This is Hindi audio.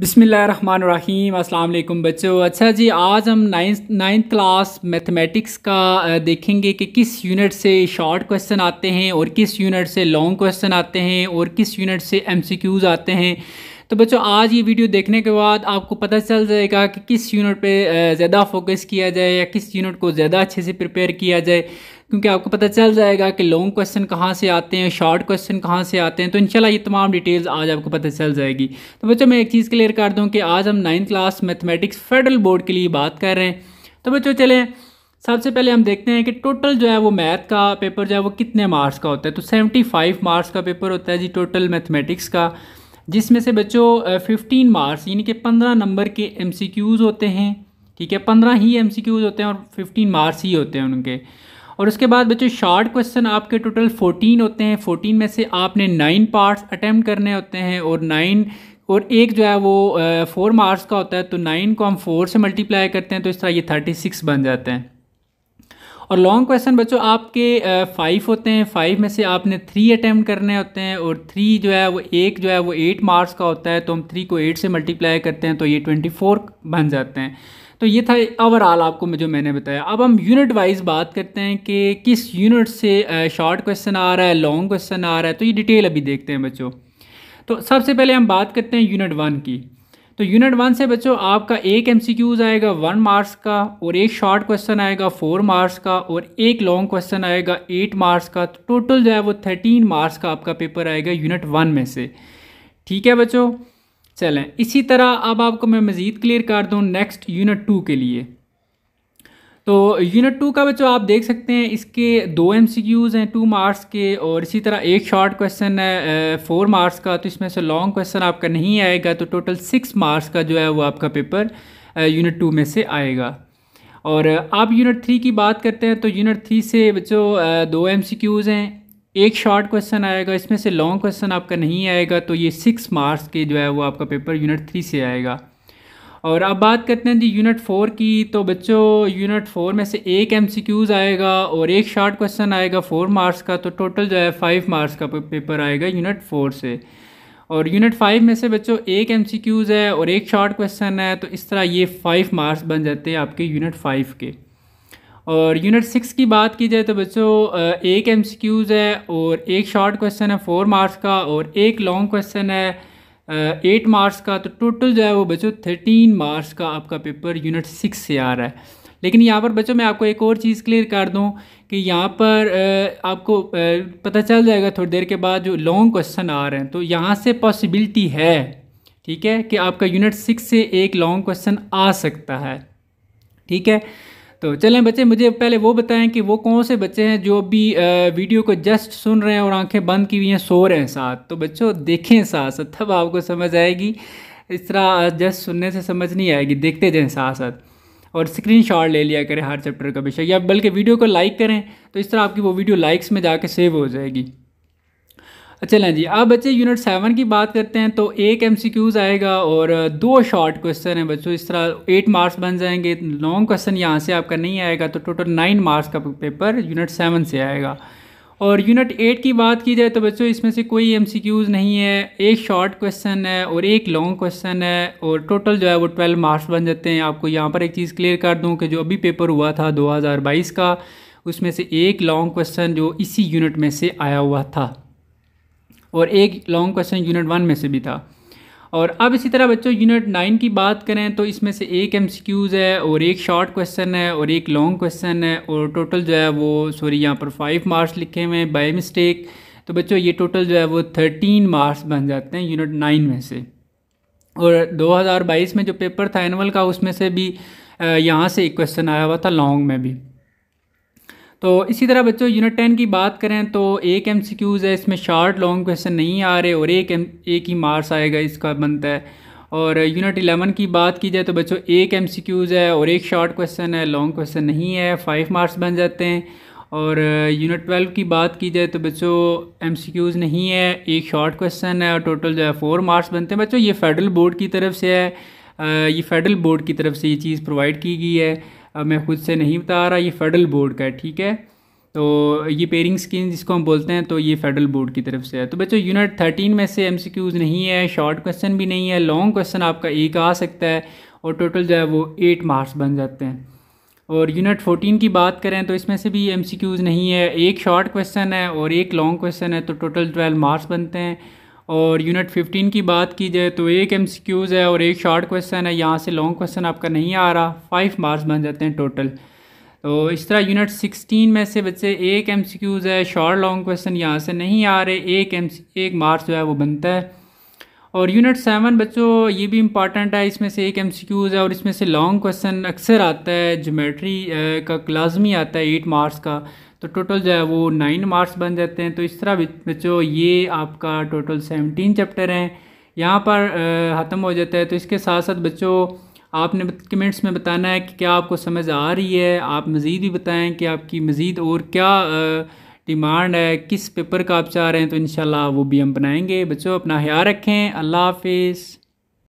बिसमीम् अल्लाम बच्चों अच्छा जी आज हम नाइन्थ नाइन्थ क्लास मैथमेटिक्स का देखेंगे कि किस यूनिट से शॉर्ट क्वेश्चन आते हैं और किस यूनिट से लॉन्ग क्वेश्चन आते हैं और किस यूनिट से एमसीक्यूज़ आते हैं तो बच्चों आज ये वीडियो देखने के बाद आपको पता चल जाएगा कि किस यूनिट पे ज़्यादा फोकस किया जाए या किस यूनिट को ज़्यादा अच्छे से प्रिपेयर किया जाए क्योंकि आपको पता चल जाएगा कि लॉन्ग क्वेश्चन कहाँ से आते हैं शॉर्ट क्वेश्चन कहाँ से आते हैं तो इनशाला ये तमाम डिटेल्स आज आपको पता चल जाएगी तो बच्चों मैं एक चीज़ क्लियर कर दूँ कि आज हम ninth class mathematics federal board के लिए बात कर रहे हैं तो बच्चों चलें सबसे पहले हम देखते हैं कि टोटल जो है वो मैथ का पेपर जो है वो कितने मार्क्स का होता है तो 75 मार्क्स का पेपर होता है जी टोटल मैथमेटिक्स का जिसमें से बच्चों 15 मार्क्स यानी कि 15 नंबर के एमसीक्यूज़ होते हैं ठीक है 15 ही एमसीक्यूज़ होते हैं और 15 मार्क्स ही होते हैं उनके और उसके बाद बच्चों शॉर्ट क्वेश्चन आपके टोटल 14 होते हैं 14 में से आपने नाइन पार्ट्स अटैम्प्ट करने होते हैं और नाइन और एक जो है वो फोर मार्क्स का होता है तो नाइन को हम फोर से मल्टीप्लाई करते हैं तो इस तरह ये थर्टी सिक्स बन जाते हैं और लॉन्ग क्वेश्चन बच्चों आपके फाइव होते हैं फाइव में से आपने थ्री अटैम्प्ट करने होते हैं और थ्री जो है वो एक जो है वो एट मार्क्स का होता है तो हम थ्री को एट से मल्टीप्लाई करते हैं तो ये ट्वेंटी फोर बन जाते हैं तो ये था ओवरऑल आपको जो मैंने बताया अब हम यूनिट वाइज बात करते हैं कि किस यूनिट से शॉर्ट क्वेश्चन आ रहा है लॉन्ग क्वेश्चन आ रहा है तो ये डिटेल अभी देखते हैं बच्चों तो सबसे पहले हम बात करते हैं यूनिट वन की तो यूनिट वन से बच्चों आपका एक एम आएगा वन मार्क्स का और एक शॉर्ट क्वेश्चन आएगा फोर मार्क्स का और एक लॉन्ग क्वेश्चन आएगा एट मार्क्स का तो टोटल जो है वो थर्टीन मार्क्स का आपका पेपर आएगा यूनिट वन में से ठीक है बच्चों चलें इसी तरह अब आपको मैं मज़ीद क्लियर कर दूँ नेक्स्ट यूनिट टू के लिए तो यूनिट टू का बच्चों आप देख सकते हैं इसके दो एम सी क्यूज़ हैं टू मार्क्स के और इसी तरह एक शॉर्ट क्वेश्चन है फोर मार्क्स का तो इसमें से लॉन्ग क्वेश्चन आपका नहीं आएगा तो टोटल सिक्स मार्क्स का जो है वो आपका पेपर यूनिट टू में से आएगा और आप यूनिट थ्री की बात करते हैं तो यूनिट थ्री से बच्चों दो एम सी क्यूज़ हैं एक शॉर्ट क्वेश्चन आएगा इसमें से लॉन्ग क्वेश्चन आपका नहीं आएगा तो ये सिक्स मार्क्स के जो है वो आपका पेपर यूनिट थ्री से आएगा और अब बात करते हैं जी यूनिट फोर की तो बच्चों यूनिट फोर में से एक एम आएगा और एक शॉर्ट क्वेश्चन आएगा फोर मार्क्स का तो टोटल जो है फाइव मार्क्स का पेपर आएगा यूनिट फोर से और यूनिट फाइव में से बच्चों एक एम है और एक शॉर्ट क्वेश्चन है तो इस तरह ये फाइव मार्क्स बन जाते हैं आपके यूनिट फाइव के और यूनिट सिक्स की बात की जाए तो बच्चों एक एम है और एक शॉर्ट क्वेश्चन है फोर मार्क्स का और एक लॉन्ग क्वेश्चन है एट मार्क्स का तो टोटल जो है वो बच्चों थर्टीन मार्क्स का आपका पेपर यूनिट सिक्स से आ रहा है लेकिन यहाँ पर बच्चों मैं आपको एक और चीज़ क्लियर कर दूँ कि यहाँ पर आपको पता चल जाएगा थोड़ी देर के बाद जो लॉन्ग क्वेश्चन आ रहे हैं तो यहाँ से पॉसिबिलिटी है ठीक है कि आपका यूनिट सिक्स से एक लॉन्ग क्वेश्चन आ सकता है ठीक है तो चलें बच्चे मुझे पहले वो बताएं कि वो कौन से बच्चे हैं जो अभी वीडियो को जस्ट सुन रहे हैं और आंखें बंद की हुई हैं सो रहे हैं साथ तो बच्चों देखें साथ साथ तब आपको समझ आएगी इस तरह जस्ट सुनने से समझ नहीं आएगी देखते जाएँ साथ साथ और स्क्रीन शॉट ले लिया करें हर चैप्टर का विषय या बल्कि वीडियो को लाइक करें तो इस तरह आपकी वो वीडियो लाइक्स में जाके सेव हो जाएगी अच्छा, चलें जी अब बच्चे यूनिट सेवन की बात करते हैं तो एक एम सी क्यूज़ आएगा और दो शॉर्ट क्वेश्चन हैं बच्चों इस तरह एट मार्क्स बन जाएंगे लॉन्ग क्वेश्चन यहाँ से आपका नहीं आएगा तो टोटल नाइन मार्क्स का पेपर यूनिट सेवन से आएगा और यूनिट एट की बात की जाए तो बच्चों इसमें से कोई एम सी क्यूज़ नहीं है एक शॉर्ट क्वेश्चन है और एक लॉन्ग क्वेश्चन है और टोटल जो है वो ट्वेल्व मार्क्स बन जाते हैं आपको यहाँ पर एक चीज़ क्लियर कर दूँ कि जो अभी पेपर हुआ था दो हज़ार बाईस का उसमें से एक लॉन्ग क्वेश्चन जो इसी यूनिट में से आया हुआ था और एक लॉन्ग क्वेश्चन यूनिट वन में से भी था और अब इसी तरह बच्चों यूनिट नाइन की बात करें तो इसमें से एक एम है और एक शॉर्ट क्वेश्चन है और एक लॉन्ग क्वेश्चन है और टोटल जो है वो सॉरी यहाँ पर फाइव मार्क्स लिखे हुए हैं बाई मिस्टेक तो बच्चों ये टोटल जो है वो थर्टीन मार्क्स बन जाते हैं यूनिट नाइन में से और 2022 में जो पेपर था एनअल का उसमें से भी यहाँ से एक क्वेश्चन आया हुआ था लॉन्ग में भी तो इसी तरह बच्चों यूनिट टेन की बात करें तो एक एम सी क्यूज़ है इसमें शार्ट लॉन्ग क्वेश्चन नहीं आ रहे और एक एम एक ही मार्क्स आएगा इसका बनता है और यूनिट इलेवन की बात की जाए तो बच्चों एक एम सी क्यूज़ है और एक शार्ट क्वेश्चन है लॉन्ग क्वेश्चन नहीं है फाइव मार्क्स बन जाते हैं और यूनिट ट्वेल्व की बात की जाए तो बच्चों एम सी क्यूज़ नहीं है एक शॉर्ट क्वेश्चन है और टोटल जो है फोर मार्क्स बनते हैं बच्चों ये फेडरल बोर्ड की तरफ से है ये फेडरल बोर्ड की तरफ से ये चीज़ प्रोवाइड की गई है अब मैं खुद से नहीं बता रहा ये फेडरल बोर्ड का है ठीक है तो ये पेयरिंग स्कीम जिसको हम बोलते हैं तो ये फेडरल बोर्ड की तरफ से है तो बच्चों यूनिट थर्टीन में से एम नहीं है शॉर्ट क्वेश्चन भी नहीं है लॉन्ग क्वेश्चन आपका एक आ सकता है और टोटल जो है वो एट मार्क्स बन जाते हैं और यूनिट फोर्टीन की बात करें तो इसमें से भी एम नहीं है एक शॉर्ट क्वेश्चन है और एक लॉन्ग क्वेश्चन है तो टोटल ट्वेल्व मार्क्स बनते हैं और यूनिट 15 की बात की जाए तो एक एम है और एक शॉर्ट क्वेश्चन है यहाँ से लॉन्ग क्वेश्चन आपका नहीं आ रहा फाइव मार्क्स बन जाते हैं टोटल तो इस तरह यूनिट 16 में से बच्चे एक एम है शॉर्ट लॉन्ग क्वेश्चन यहाँ से नहीं आ रहे एक एम एक मार्क्स जो है वो बनता है और यूनिट सेवन बच्चों ये भी इम्पॉर्टेंट है इसमें से एक एम है और इसमें से लॉन्ग क्वेश्चन अक्सर आता है जोमेट्री का लाजमी आता है एट मार्क्स का तो टोटल जो है वो नाइन मार्क्स बन जाते हैं तो इस तरह बच्चों ये आपका टोटल सेवनटीन चैप्टर हैं यहाँ पर ख़त्म हो जाता है तो इसके साथ साथ बच्चों आपने कमेंट्स में बताना है कि क्या आपको समझ आ रही है आप मज़ीद भी बताएं कि आपकी मज़ीद और क्या डिमांड है किस पेपर का आप चाह रहे हैं तो इन वो भी हम बनाएंगे बच्चों अपना ख्याल रखें अल्लाह हाफिज़